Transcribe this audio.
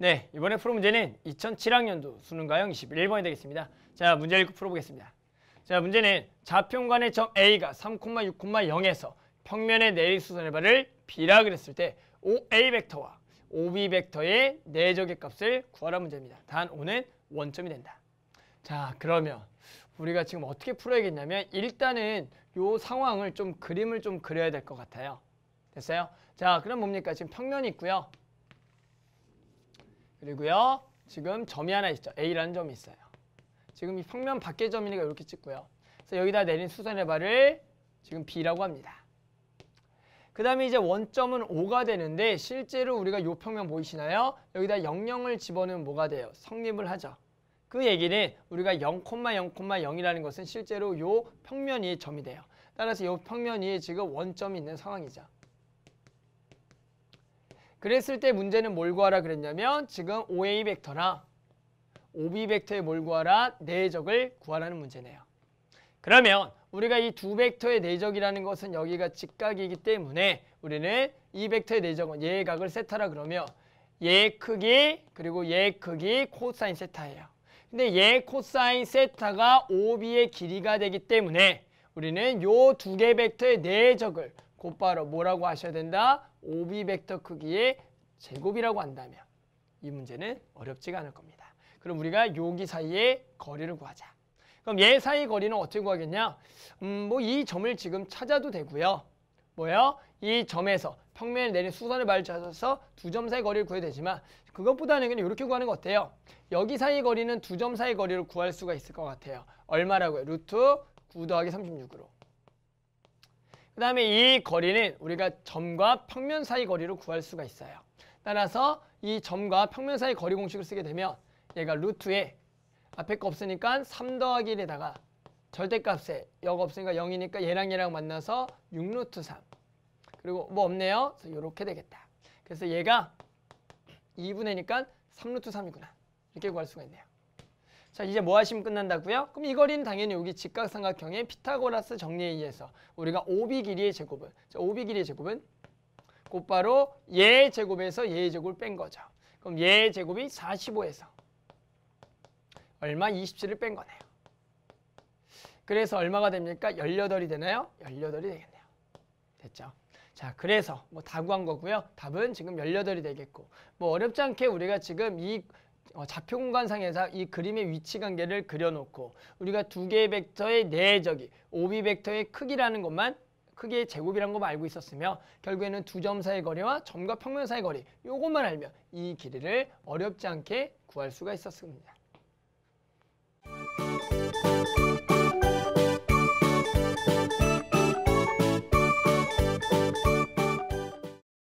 네, 이번에 풀어 문제는 2007학년도 수능가형 21번이 되겠습니다. 자, 문제 읽고 풀어보겠습니다. 자, 문제는 좌평관의 점 A가 3,6,0에서 평면의 내리수선 의발을 B라 그랬을 때 OA 벡터와 OB 벡터의 내적의 값을 구하라 문제입니다. 단 O는 원점이 된다. 자, 그러면 우리가 지금 어떻게 풀어야겠냐면 일단은 요 상황을 좀 그림을 좀 그려야 될 것 같아요. 됐어요? 자, 그럼 뭡니까? 지금 평면이 있고요. 그리고요. 지금 점이 하나 있죠. A라는 점이 있어요. 지금 이 평면 밖의 점이니까 이렇게 찍고요. 그래서 여기다 내린 수선의 발을 지금 B라고 합니다. 그 다음에 이제 원점은 5가 되는데 실제로 우리가 요 평면 보이시나요? 여기다 0,0을 집어넣으면 뭐가 돼요? 성립을 하죠. 그 얘기는 우리가 0,0,0이라는 것은 실제로 요 평면이 점이 돼요. 따라서 요 평면이 지금 원점이 있는 상황이죠. 그랬을 때 문제는 뭘 구하라 그랬냐면 지금 OA 벡터나 OB 벡터에뭘 구하라? 내적을 구하라는 문제네요. 그러면 우리가 이 두 벡터의 내적이라는 것은 여기가 직각이기 때문에 우리는 이 벡터의 내적은 얘의 각을 세타라 그러면 얘 크기 그리고 얘 크기 코사인 세타예요. 근데 얘 코사인 세타가 OB의 길이가 되기 때문에 우리는 요 두 개 벡터의 내적을 곧바로 뭐라고 하셔야 된다? 오비 벡터 크기의 제곱이라고 한다면 이 문제는 어렵지가 않을 겁니다. 그럼 우리가 여기 사이에 거리를 구하자. 그럼 얘 사이 거리는 어떻게 구하겠냐? 음, 뭐 이 점을 지금 찾아도 되고요. 뭐요? 이 점에서 평면을 내린 수선을 발자서 두 점 사이 거리를 구해야 되지만 그것보다는 그냥 이렇게 구하는 거 어때요? 여기 사이 거리는 두 점 사이 거리를 구할 수가 있을 것 같아요. 얼마라고요? 루트 9 더하기 36으로. 그 다음에 이 거리는 우리가 점과 평면 사이 거리로 구할 수가 있어요. 따라서 이 점과 평면 사이 거리 공식을 쓰게 되면 얘가 루트에 앞에 거 없으니까 3 더하기 1에다가 절대값에 여가 없으니까 0이니까 얘랑 얘랑 만나서 6루트 3 그리고 뭐 없네요. 그래서 이렇게 되겠다. 그래서 얘가 2분의니까 3루트 3이구나. 이렇게 구할 수가 있네요. 자 이제 뭐하시면 끝난다고요? 그럼 이 거리는 당연히 여기 직각삼각형의 피타고라스 정리에 의해서 우리가 오비 길이의 제곱은 자, 오비 길이의 제곱은 곧바로 얘 예 제곱에서 얘 예 제곱을 뺀 거죠. 그럼 얘 예 제곱이 45에서 얼마? 27을 뺀 거네요. 그래서 얼마가 됩니까? 18이 되나요? 18이 되겠네요. 됐죠? 자, 그래서 뭐 다 구한 거고요. 답은 지금 18이 되겠고 뭐 어렵지 않게 우리가 지금 이 좌표 어, 공간상에서 이 그림의 위치 관계를 그려놓고 우리가 두 개의 벡터의 내적이 오비 벡터의 크기라는 것만 크기의 제곱이라는 것만 알고 있었으며 결국에는 두 점 사이의 거리와 점과 평면 사이의 거리 요것만 알면 이 길이를 어렵지 않게 구할 수가 있었습니다.